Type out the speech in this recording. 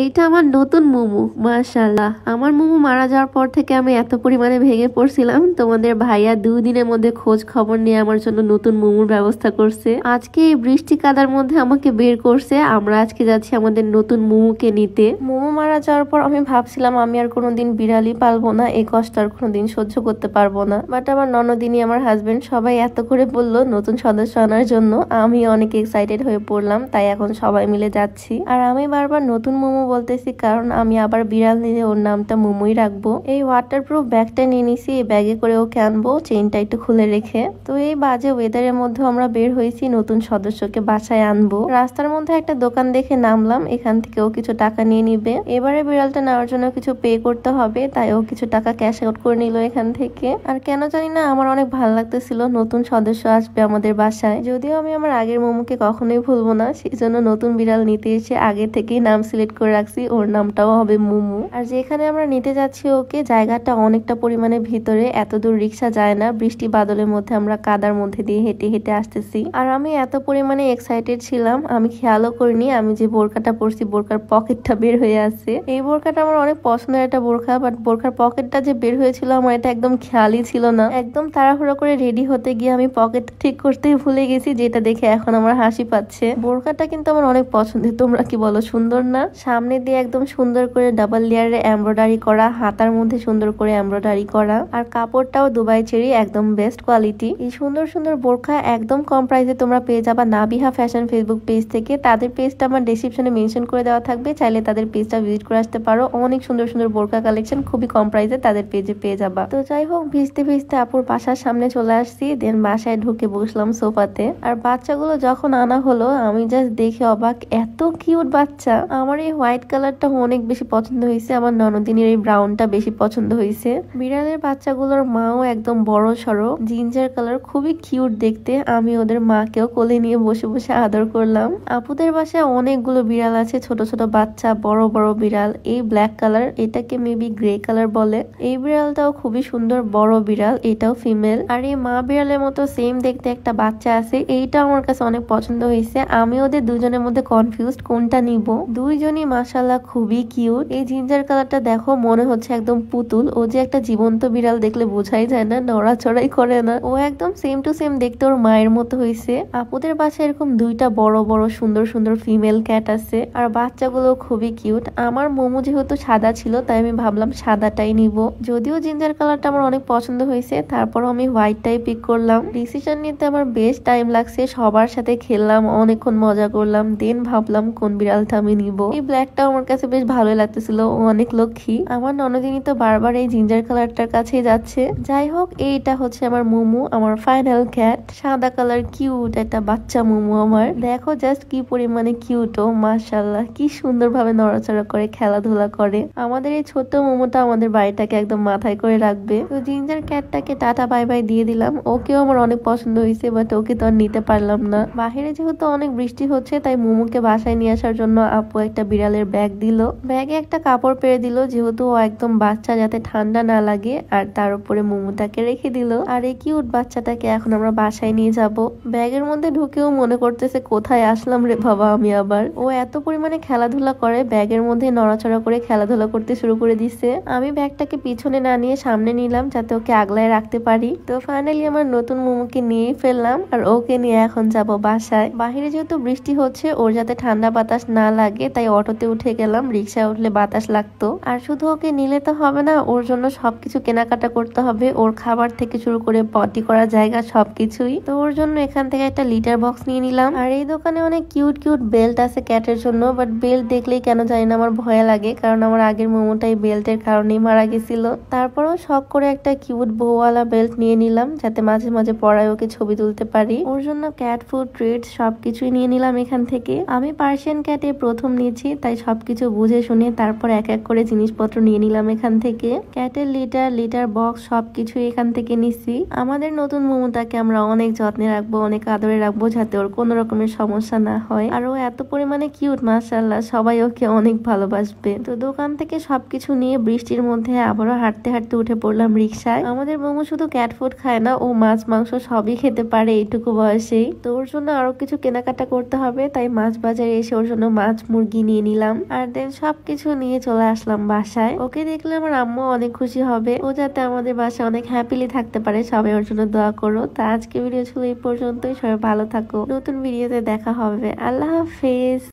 এইটা আমার নতুন মোমো মাশাল্লাহ আমার মোমো মারা যাওয়ার পর থেকে আমি এত পরিমাণে ভেঙে পড়ছিলাম তোমাদের ভাইয়া দুদিনের মধ্যে খোঁজ খবর নিয়ে আমার জন্য নতুন মোমোর ব্যবস্থা করছে আজকে এই বৃষ্টি কাদার মধ্যে আমাকে বের করছে আমরা আজকে যাচ্ছি আমাদের নতুন মোমোকে নিতে মোমো মারা যাওয়ার পর আমি ভাবছিলাম আমি আর কোনোদিন বিড়ালি পালবো না এই কষ্ট আর কোনোদিন সহ্য করতে পারবো না বাট আমার ননদিনী আমার হাজবেন্ড সবাই এত করে বললো নতুন সদস্য আনার জন্য আমি অনেক এক্সাইটেড হয়ে পড়লাম তাই এখন সবাই মিলে যাচ্ছি আর আমি বারবার নতুন মোমো বলতেছি কারণ আমি আবার বিড়াল নিয়ে ওর নামটা মুমুই রাখবো এই ওয়াটার প্রুফ ব্যাগটা নিয়ে নিছি এই ব্যাগে করে ওকে আনবো চেইনটা একটু খুলে রেখে তো এই বাজে ওয়েদারের মধ্যে আমরা বের হয়েছি নতুন সদস্যকে বাসায় আনবো রাস্তার মধ্যে একটা দোকান দেখে নামলাম এখান থেকে ও কিছু টাকা নিয়ে নিবে এবারে বিড়ালটা নেওয়ার জন্য কিছু পে করতে হবে তাই ও কিছু টাকা ক্যাশ আউট করে নিল এখান থেকে আর কেন জানি না আমার অনেক ভালো লাগতেছিল নতুন সদস্য আসবে আমাদের বাসায় যদিও আমি আমার আগের মোমোকে কখনোই ভুলবো না সেই জন্য নতুন বিড়াল নিতে এসে আগে থেকেই নাম সিলেক্ট করে রাখছি ওর নামটাও হবে মুমু আর যেখানে আমরা নিতে যাচ্ছি ওকে জায়গাটা অনেকটা পরিমাণে ভিতরে এত দূর রিক্সা যায় না বৃষ্টি বাদলের মধ্যে আমরা কাদার মধ্যে দিয়ে হেঁটে হেঁটে আসতেছি আর আমি এত পরিমাণে এক্সাইটেড ছিলাম আমি খেয়ালও করিনি আমি যে বোরখাটা পরছি বোরকার পকেটটা বের হয়ে আছে এই বোরখাটা আমার অনেক পছন্দের একটা বোরখা বাট বোরখার পকেটটা যে বের হয়েছিল আমার এটা একদম খেয়ালই ছিল না একদম তাড়াহুড়ো করে রেডি হতে গিয়ে আমি পকেট ঠিক করতেই ভুলে গেছি যেটা দেখে এখন আমার হাসি পাচ্ছে বোরখাটা কিন্তু আমার অনেক পছন্দের তোমরা কি বলো সুন্দর না সামনে দিয়ে একদম সুন্দর করে ডাবল লেয়ারে এমব্রয়ডারি করা হাতার মধ্যে সুন্দর করে এমব্রয়ডারি করা আর কাপড়টাও দুবাই চেরি একদম বেস্ট কোয়ালিটি এই সুন্দর সুন্দর বোরখা একদম কম প্রাইসে তোমরা পেয়ে যাবা নাবিহা ফ্যাশন ফেসবুক পেজ থেকে তাদের পেজটা আমার ডিসক্রিপশনে মেনশন করে দেওয়া থাকবে চাইলে তাদের পেজটা ভিজিট করে আসতে পারো অনেক সুন্দর সুন্দর বোরখা কালেকশন খুবই কম প্রাইসে তাদের পেজে পেয়ে যাবা তো যাই হোক ভিজতে ভিজতে আপুর বাসার সামনে চলে আসছি দেন বাসায় ঢুকে বসলাম সোফাতে আর বাচ্চাগুলো যখন আনা হলো আমি জাস্ট দেখে অবাক এত কিউট বাচ্চা আমার এই হোয়াইট কালারটা অনেক বেশি পছন্দ হয়েছে আমার ননদিনের এই ব্রাউনটা বেশি পছন্দ হয়েছে বিড়ালের বাচ্চাগুলোর মাও একদম বড় সড়ো জিঞ্জার কালার খুবই কিউট দেখতে আমি ওদের মাকেও কোলে নিয়ে বসে বসে আদর করলাম আপুদের বাসায় অনেকগুলো বিড়াল আছে ছোট ছোট বাচ্চা বড় বড় বিড়াল এই ব্ল্যাক কালার এটাকে মেবি গ্রে কালার বলে এই বিড়ালটাও খুবই সুন্দর বড় বিড়াল এটাও ফিমেল আর এই মা বিড়ালের মতো সেম দেখতে একটা বাচ্চা আছে এইটা আমার কাছে অনেক পছন্দ হয়েছে আমি ওদের দুজনের মধ্যে কনফিউজড কোনটা নিব দুইজনই মাসাল্লাহ খুবই কিউট এই জিঞ্জার কালারটা দেখো মনে হচ্ছে একদম পুতুল ও যে একটা জীবন্ত বিড়াল দেখলে বোঝাই যায় না নড়াচড়াই করে না ও একদম সেম টু সেম দেখতে ওর মায়ের মতো হয়েছে আপুদের বাসায় এরকম দুইটা বড় বড় সুন্দর সুন্দর ফিমেল ক্যাট আছে আর বাচ্চাগুলো খুবই কিউট আমার মোমো যেহেতু সাদা ছিল তাই আমি ভাবলাম সাদাটাই নিব যদিও জিঞ্জার কালারটা আমার অনেক পছন্দ হয়েছে তারপর আমি হোয়াইটটাই পিক করলাম ডিসিশন নিতে আমার বেশ টাইম লাগছে সবার সাথে খেললাম অনেকক্ষণ মজা করলাম দেন ভাবলাম কোন বিড়ালটা আমি নিব এই ব্ল্যাক কালারটা আমার কাছে বেশ ভালোই লাগতেছিল অনেক লক্ষ্মী আমার ননদিনই তো বারবার এই জিঞ্জার কালারটার কাছে যাচ্ছে যাই হোক এইটা হচ্ছে আমার মোমো আমার ফাইনাল ক্যাট সাদা কালার কিউট একটা বাচ্চা মোমো আমার দেখো জাস্ট কি পরিমানে কিউট ও মাসাল্লাহ কি সুন্দরভাবে নড়াচড়া করে খেলাধুলা করে আমাদের এই ছোট্ট মোমোটা আমাদের বাড়িটাকে একদম মাথায় করে রাখবে তো জিঞ্জার ক্যাটটাকে টাটা বাই বাই দিয়ে দিলাম ওকেও আমার অনেক পছন্দ হয়েছে বাট ওকে তো আর নিতে পারলাম না বাহিরে যেহেতু অনেক বৃষ্টি হচ্ছে তাই মোমোকে বাসায় নিয়ে আসার জন্য আপু একটা বিড়াল বিড়ালের ব্যাগ দিল ব্যাগে একটা কাপড় পেরে দিল যেহেতু ও একদম বাচ্চা যাতে ঠান্ডা না লাগে আর তার উপরে মোমোটাকে রেখে দিল আর এই কিউট বাচ্চাটাকে এখন আমরা বাসায় নিয়ে যাব ব্যাগের মধ্যে ঢুকেও মনে করতেছে কোথায় আসলাম রে বাবা আমি আবার ও এত পরিমাণে খেলাধুলা করে ব্যাগের মধ্যে নড়াচড়া করে খেলাধুলা করতে শুরু করে দিছে আমি ব্যাগটাকে পিছনে না নিয়ে সামনে নিলাম যাতে ওকে আগলায় রাখতে পারি তো ফাইনালি আমার নতুন মোমোকে নিয়ে ফেললাম আর ওকে নিয়ে এখন যাব বাসায় বাহিরে যেহেতু বৃষ্টি হচ্ছে ওর যাতে ঠান্ডা বাতাস না লাগে তাই অটোতে গাড়িতে উঠে গেলাম রিক্সায় উঠলে বাতাস লাগতো আর শুধু ওকে নিলে তো হবে না ওর জন্য সবকিছু কেনাকাটা করতে হবে ওর খাবার থেকে শুরু করে পটি করা জায়গা সবকিছুই তো ওর জন্য এখান থেকে একটা লিটার বক্স নিয়ে নিলাম আর এই দোকানে অনেক কিউট কিউট বেল্ট আছে ক্যাটের জন্য বাট বেল্ট দেখলেই কেন জানি না আমার ভয় লাগে কারণ আমার আগের মোমোটাই বেল্টের কারণেই মারা গেছিল তারপরও শখ করে একটা কিউট বউওয়ালা বেল্ট নিয়ে নিলাম যাতে মাঝে মাঝে পড়ায় ওকে ছবি তুলতে পারি ওর জন্য ক্যাট ফুড ট্রিট সবকিছুই নিয়ে নিলাম এখান থেকে আমি পার্সিয়ান ক্যাটে প্রথম নিয়েছি তাই প্রায় সব কিছু বুঝে শুনে তারপর এক এক করে জিনিসপত্র নিয়ে নিলাম এখান থেকে ক্যাটের লিটার লিটার বক্স সব কিছু এখান থেকে নিছি আমাদের নতুন মোমোটাকে আমরা অনেক যত্নে রাখবো অনেক আদরে রাখবো যাতে ওর কোনো রকমের সমস্যা না হয় আর ও এত পরিমাণে কিউট মার্শাল্লাহ সবাই ওকে অনেক ভালোবাসবে তো দোকান থেকে সবকিছু নিয়ে বৃষ্টির মধ্যে আবারও হাঁটতে হাঁটতে উঠে পড়লাম রিক্সায় আমাদের মোমো শুধু ক্যাট ফুড খায় না ও মাছ মাংস সবই খেতে পারে এইটুকু বয়সেই তো ওর জন্য আরো কিছু কেনাকাটা করতে হবে তাই মাছ বাজারে এসে ওর জন্য মাছ মুরগি নিয়ে নিলাম দিলাম আর দেন সবকিছু নিয়ে চলে আসলাম বাসায় ওকে দেখলে আমার আম্মু অনেক খুশি হবে ও যাতে আমাদের বাসায় অনেক হ্যাপিলি থাকতে পারে সবাই ওর জন্য দোয়া করো তা আজকে ভিডিও ছিল এই পর্যন্তই সবাই ভালো থাকো নতুন ভিডিওতে দেখা হবে আল্লাহ হাফেজ